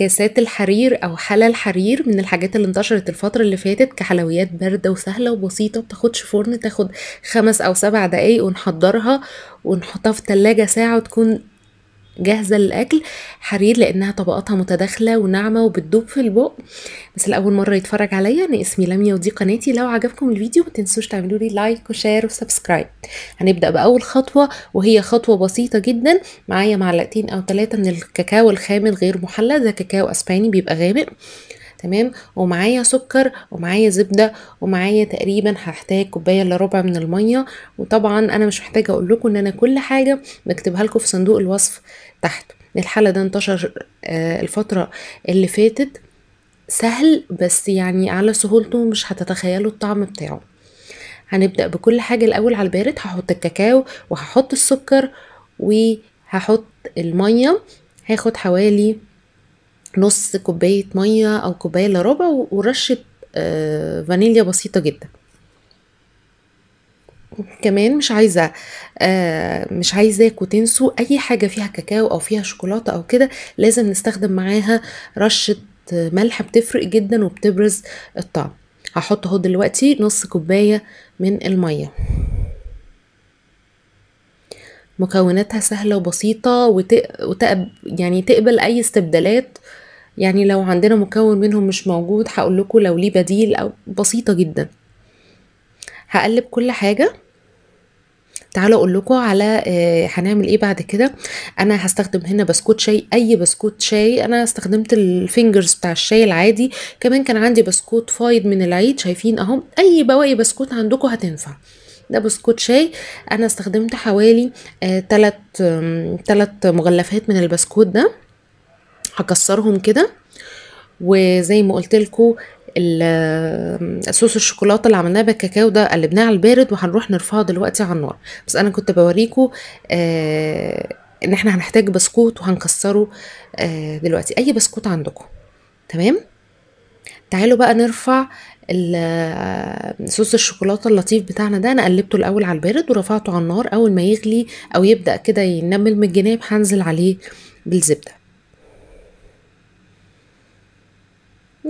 كاسات الحرير او حلى الحرير من الحاجات اللي انتشرت الفتره اللي فاتت كحلويات بارده وسهله وبسيطه بتاخدش فرن تاخد خمس او سبع دقايق ونحضرها ونحطها في تلاجة ساعة وتكون جاهزه للاكل حرير لانها طبقاتها متداخله وناعمه وبتدوب في البق بس لاول مره يتفرج عليا انا اسمي لميا ودي قناتي لو عجبكم الفيديو ما تنسوش تعملوا لي لايك وشير وسبسكرايب هنبدا باول خطوه وهي خطوه بسيطه جدا معايا معلقتين او ثلاثه من الكاكاو الخام الغير محلى ده كاكاو اسباني بيبقى غامق تمام ومعايا سكر ومعايا زبده ومعايا تقريبا هحتاج كوبايه الا ربع من الميه وطبعا انا مش محتاجه اقول لكم ان انا كل حاجه بكتبها لكم في صندوق الوصف تحت الحل ده انتشر آه، الفتره اللي فاتت سهل بس يعني على سهولته مش هتتخيلوا الطعم بتاعه هنبدأ بكل حاجة الأول على البارد هحط الكاكاو وهحط السكر وهحط المية هاخد حوالي نص كوباية مية أو كوباية إلا ربع ورشة آه، فانيليا بسيطة جدا كمان مش عايزه آه، مش عايزاكوا تنسوا اي حاجه فيها كاكاو او فيها شوكولاته او كده لازم نستخدم معاها رشه ملح بتفرق جدا وبتبرز الطعم هحط اهو دلوقتي نص كوبايه من الميه مكوناتها سهله وبسيطه وتق... وتقب... يعني تقبل اي استبدالات يعني لو عندنا مكون منهم مش موجود هقول لكم لو ليه بديل او بسيطه جدا هقلب كل حاجه تعالوا اقول لكم على آه، هنعمل ايه بعد كده انا هستخدم هنا بسكوت شاي اي بسكوت شاي انا استخدمت الفينجرز بتاع الشاي العادي كمان كان عندي بسكوت فايض من العيد شايفين اهو اي بواقي بسكوت عندكم هتنفع ده بسكوت شاي انا استخدمت حوالي آه تلت آه تلت مغلفات من البسكوت ده هكسرهم كده وزي ما قلت لكم صوص الشوكولاته اللي عملناه بالكاكاو ده قلبناه على البارد وهنروح نرفعه دلوقتي على النار بس انا كنت بوريكم آه ان احنا هنحتاج بسكوت وهنكسره آه دلوقتي اي بسكوت عندكم تمام تعالوا بقى نرفع صوص الشوكولاته اللطيف بتاعنا ده انا قلبته الاول على البارد ورفعته على النار اول ما يغلي او يبدا كده ينمل من الجناب هنزل عليه بالزبده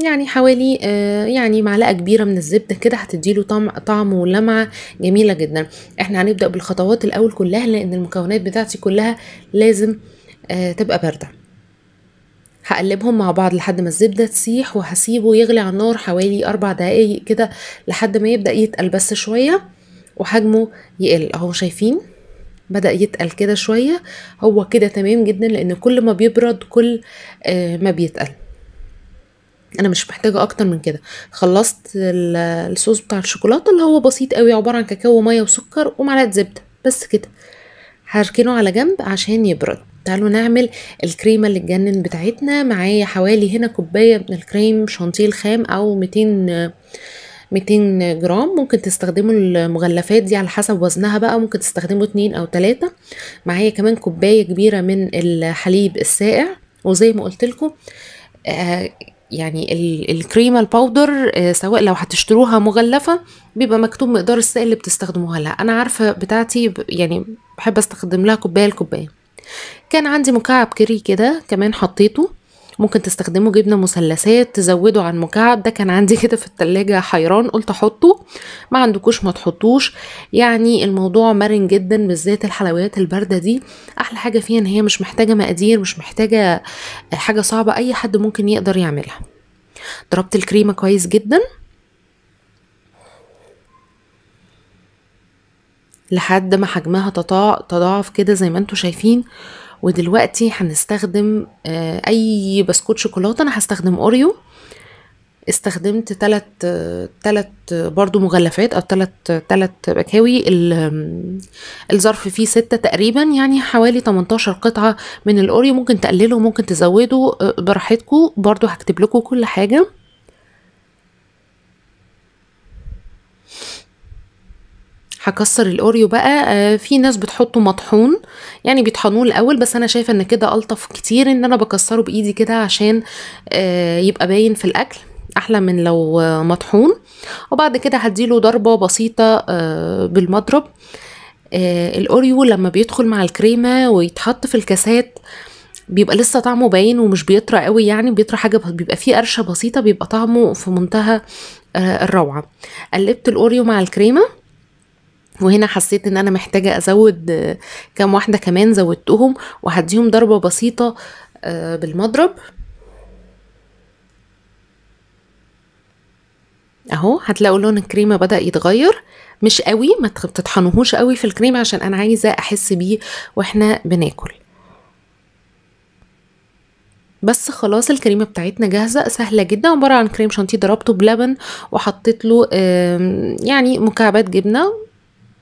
يعني حوالي آه، يعني معلقه كبيره من الزبده كده هتديله طعم طعم ولمعه جميله جدا احنا هنبدا بالخطوات الاول كلها لان المكونات بتاعتي كلها لازم آه، تبقى بارده هقلبهم مع بعض لحد ما الزبده تسيح وهسيبه يغلي على النار حوالي اربع دقايق كده لحد ما يبدا يتقل بس شويه وحجمه يقل اهو شايفين بدا يتقل كده شويه هو كده تمام جدا لان كل ما بيبرد كل آه، ما بيتقل انا مش محتاجه اكتر من كده خلصت الصوص بتاع الشوكولاته اللي هو بسيط قوي عباره عن كاكاو وميه وسكر ومعلقه زبده بس كده هركنه على جنب عشان يبرد تعالوا نعمل الكريمه اللي اتجنن بتاعتنا معايا حوالي هنا كوبايه من الكريم شانتيل خام او 200 200 جرام ممكن تستخدموا المغلفات دي على حسب وزنها بقى ممكن تستخدموا اتنين او تلاتة معايا كمان كوباية كبيرة من الحليب السائع وزي ما قلت لكم آه، يعني الكريمة الباودر آه، سواء لو هتشتروها مغلفة بيبقى مكتوب مقدار السائل اللي بتستخدموها لها أنا عارفة بتاعتي يعني بحب استخدم لها كوباية لكوباية كان عندي مكعب كري كده كمان حطيته ممكن تستخدموا جبنه مثلثات تزودوا عن مكعب ده كان عندي كده في التلاجة حيران قلت احطه ما عندكوش ما تحطوش يعني الموضوع مرن جدا بالذات الحلويات البارده دي احلى حاجه فيها ان هي مش محتاجه مقادير مش محتاجه حاجه صعبه اي حد ممكن يقدر يعملها ضربت الكريمه كويس جدا لحد ما حجمها تضاعف كده زي ما انتم شايفين ودلوقتي هنستخدم آه، اي بسكوت شوكولاته انا هستخدم اوريو استخدمت تلت تلت برضو مغلفات او تلت تلت بكاوي الظرف فيه ستة تقريبا يعني حوالي 18 قطعة من الاوريو ممكن تقلله ممكن تزوده آه، براحتكم برضو هكتب لكم كل حاجة هكسر الاوريو بقى آه، في ناس بتحطه مطحون يعني بيطحنوه الاول بس انا شايفه ان كده الطف كتير ان انا بكسره بايدي كده عشان آه، يبقى باين في الاكل احلى من لو آه، مطحون وبعد كده هديله ضربه بسيطه بالمضرب الاوريو لما بيدخل مع الكريمه ويتحط في الكاسات بيبقى لسه طعمه باين ومش بيطرى قوي يعني بيطرى حاجه بيبقى فيه قرشه بسيطه بيبقى طعمه في منتهى الروعه قلبت الاوريو مع الكريمه وهنا حسيت ان انا محتاجة ازود آه، كام واحدة كمان زودتهم وهديهم ضربة بسيطة آه، بالمضرب اهو هتلاقوا لون الكريمه بدا يتغير مش قوي ما تطحنوهوش قوي في الكريمه عشان انا عايزه احس بيه واحنا بناكل بس خلاص الكريمه بتاعتنا جاهزه سهله جدا عباره عن كريم شانتيه ضربته بلبن وحطيت له يعني مكعبات جبنه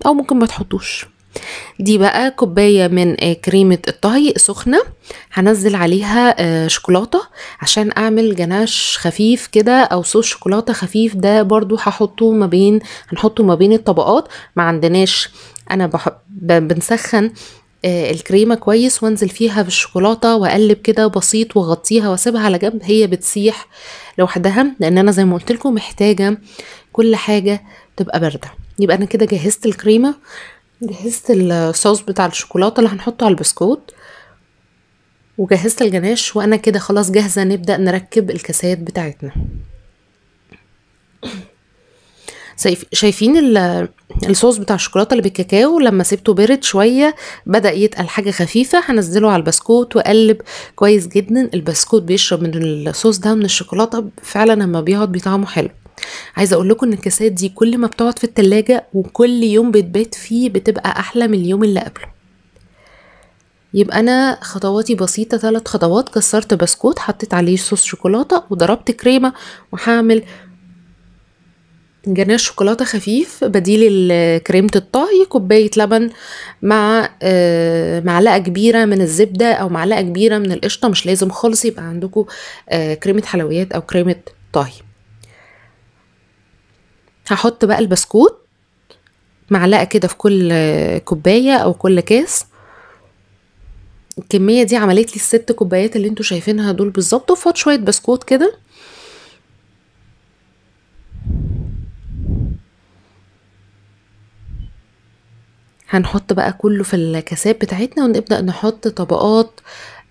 او ممكن ما تحطوش دي بقى كوباية من آه، كريمة الطهي سخنة هنزل عليها آه، شوكولاتة عشان اعمل جناش خفيف كده او صوص شوكولاتة خفيف ده برضو هحطه ما بين هنحطه ما بين الطبقات ما عندناش انا بحب بنسخن آه، الكريمه كويس وانزل فيها بالشوكولاته واقلب كده بسيط واغطيها واسيبها على جنب هي بتسيح لوحدها لان انا زي ما قلت لكم محتاجه كل حاجه تبقى بارده يبقى انا كده جهزت الكريمه جهزت الصوص بتاع الشوكولاته اللي هنحطه على البسكوت وجهزت الجناش وانا كده خلاص جاهزه نبدا نركب الكاسات بتاعتنا شايفين الصوص بتاع الشوكولاته اللي بالكاكاو لما سيبته برد شويه بدا يتقل حاجه خفيفه هنزله على البسكوت وقلب كويس جدا البسكوت بيشرب من الصوص ده من الشوكولاته فعلا لما بيقعد بطعمه حلو عايزه اقول لكم الكاسات دي كل ما بتقعد في التلاجة وكل يوم بتبات فيه بتبقى احلى من اليوم اللي قبله يبقى انا خطواتي بسيطه ثلاث خطوات كسرت بسكوت حطيت عليه صوص شوكولاته وضربت كريمه وهعمل جناش شوكولاته خفيف بديل كريمه الطهي كوبايه لبن مع آه، معلقه كبيره من الزبده او معلقه كبيره من القشطه مش لازم خالص يبقى عندكم آه، كريمه حلويات او كريمه طهي هحط بقى البسكوت معلقة كده في كل كوباية أو كل كاس الكمية دي عملت لي الست كوبايات اللي انتوا شايفينها دول بالظبط وفوت شوية بسكوت كده هنحط بقى كله في الكاسات بتاعتنا ونبدأ نحط طبقات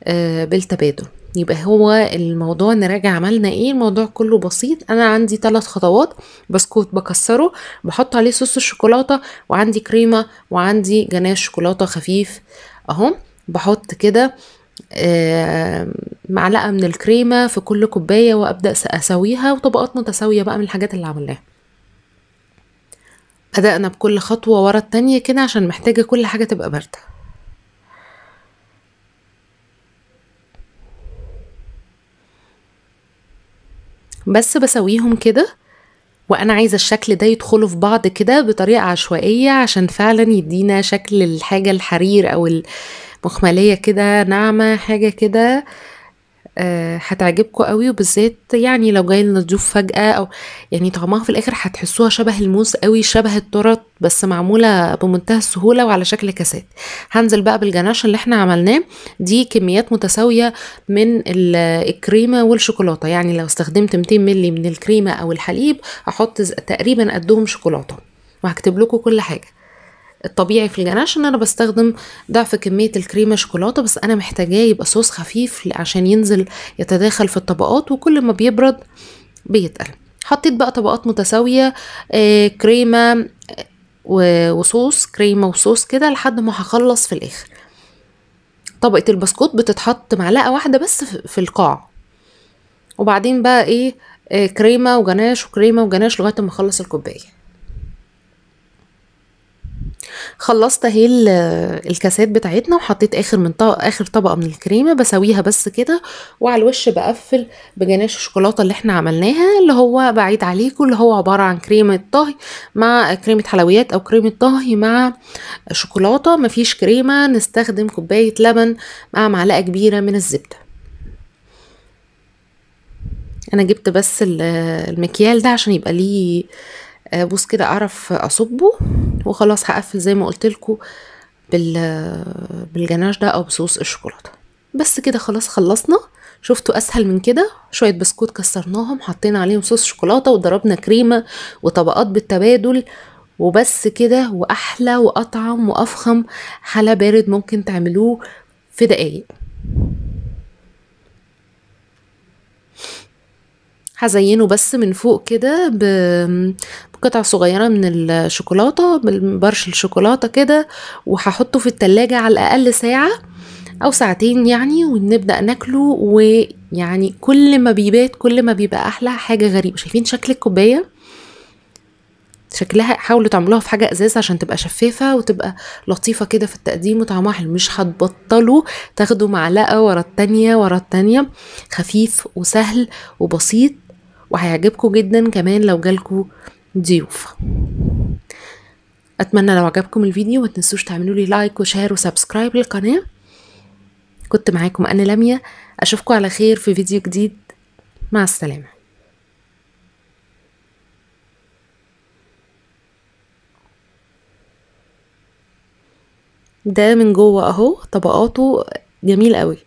آه، بالتبادل يبقى هو الموضوع نراجع عملنا ايه الموضوع كله بسيط انا عندي ثلاث خطوات بسكوت بكسره بحط عليه صوص الشوكولاته وعندي كريمه وعندي جناش شوكولاته خفيف اهو بحط كده آه، معلقه من الكريمه في كل كوبايه وابدا اسويها وطبقات متساويه بقى من الحاجات اللي عملناها بدأنا بكل خطوة ورا التانية كده عشان محتاجة كل حاجة تبقى باردة بس بسويهم كده وانا عايزه الشكل ده يدخلوا في بعض كده بطريقه عشوائيه عشان فعلا يدينا شكل الحاجه الحرير او المخمليه كده ناعمه حاجه كده آه، هتعجبكم قوي وبالذات يعني لو جاي لنا ضيوف فجأة او يعني طعمها في الاخر هتحسوها شبه الموز قوي شبه الترط بس معمولة بمنتهى السهولة وعلى شكل كاسات هنزل بقى بالجناش اللي احنا عملناه دي كميات متساوية من الكريمة والشوكولاتة يعني لو استخدمت 200 ملي من الكريمة او الحليب احط تقريبا قدهم شوكولاتة وهكتب لكم كل حاجة الطبيعي في الجناش ان انا بستخدم ضعف كميه الكريمه شوكولاته بس انا محتاجاه يبقى صوص خفيف عشان ينزل يتداخل في الطبقات وكل ما بيبرد بيتقل حطيت بقى طبقات متساويه آه، كريمه آه، وصوص كريمه وصوص كده لحد ما هخلص في الاخر طبقه البسكوت بتتحط معلقه واحده بس في القاع وبعدين بقى ايه آه، كريمه وجناش وكريمه وجناش لغايه ما اخلص الكوبايه خلصت اهي الكاسات بتاعتنا وحطيت اخر من طبق اخر طبقه من الكريمه بسويها بس كده وعلى الوش بقفل بجناش الشوكولاته اللي احنا عملناها اللي هو بعيد عليكم اللي هو عباره عن كريمه طهي مع كريمه حلويات او كريمه طهي مع شوكولاته مفيش كريمه نستخدم كوبايه لبن مع معلقه كبيره من الزبده انا جبت بس المكيال ده عشان يبقى ليه آه، بوس كده اعرف اصبه وخلاص هقفل زي ما قلت لكم بالجناش ده او بصوص الشوكولاته بس كده خلاص خلصنا شفتوا اسهل من كده شويه بسكوت كسرناهم حطينا عليهم صوص شوكولاته وضربنا كريمه وطبقات بالتبادل وبس كده واحلى واطعم وافخم حلا بارد ممكن تعملوه في دقايق هزينه بس من فوق كده بقطع صغيرة من الشوكولاتة برش الشوكولاتة كده وهحطه في التلاجة على الأقل ساعة أو ساعتين يعني ونبدأ ناكله ويعني كل ما بيبات كل ما بيبقى أحلى حاجة غريبة شايفين شكل الكوباية شكلها حاولوا تعملوها في حاجه ازاز عشان تبقى شفافه وتبقى لطيفه كده في التقديم وطعمها حلو مش هتبطلوا تاخدوا معلقه ورا التانيه ورا التانيه خفيف وسهل وبسيط وهيعجبكم جدا كمان لو جالكم ضيوف اتمنى لو عجبكم الفيديو متنسوش تعملولي تعملوا لي لايك وشير وسبسكرايب للقناه كنت معاكم انا لميا اشوفكم على خير في فيديو جديد مع السلامه ده من جوه اهو طبقاته جميل قوي